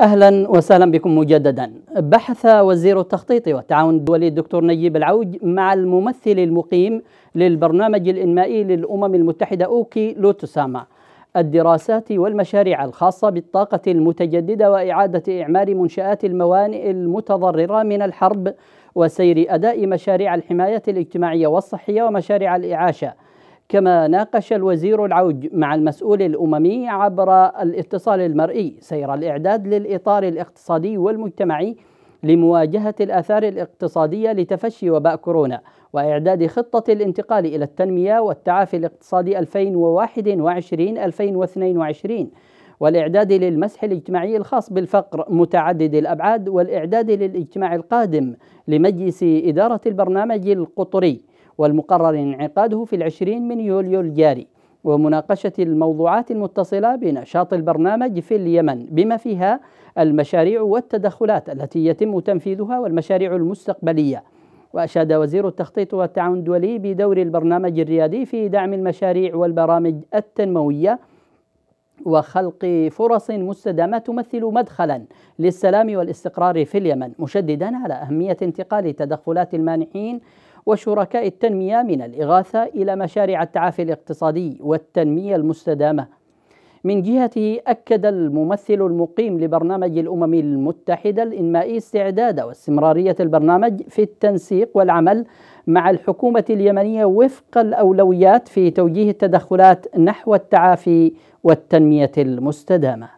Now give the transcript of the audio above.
اهلا وسهلا بكم مجددا. بحث وزير التخطيط والتعاون الدولي الدكتور نجيب العوج مع الممثل المقيم للبرنامج الانمائي للامم المتحده اوكي لوتوساما الدراسات والمشاريع الخاصه بالطاقه المتجدده واعاده اعمار منشات الموانئ المتضرره من الحرب وسير اداء مشاريع الحمايه الاجتماعيه والصحيه ومشاريع الاعاشه كما ناقش الوزير العوج مع المسؤول الاممي عبر الاتصال المرئي سير الاعداد للاطار الاقتصادي والمجتمعي لمواجهه الاثار الاقتصاديه لتفشي وباء كورونا واعداد خطه الانتقال الى التنميه والتعافي الاقتصادي 2021 2022 والإعداد للمسح الاجتماعي الخاص بالفقر متعدد الأبعاد والإعداد للاجتماع القادم لمجلس إدارة البرنامج القطري والمقرر انعقاده في العشرين من يوليو الجاري ومناقشة الموضوعات المتصلة بنشاط البرنامج في اليمن بما فيها المشاريع والتدخلات التي يتم تنفيذها والمشاريع المستقبلية وأشاد وزير التخطيط والتعاون الدولي بدور البرنامج الريادي في دعم المشاريع والبرامج التنموية وخلق فرص مستدامة تمثل مدخلا للسلام والاستقرار في اليمن مشددا على أهمية انتقال تدخلات المانحين وشركاء التنمية من الإغاثة إلى مشاريع التعافي الاقتصادي والتنمية المستدامة. من جهته أكد الممثل المقيم لبرنامج الأمم المتحدة الإنمائي استعداد واستمرارية البرنامج في التنسيق والعمل مع الحكومة اليمنية وفق الأولويات في توجيه التدخلات نحو التعافي والتنمية المستدامة.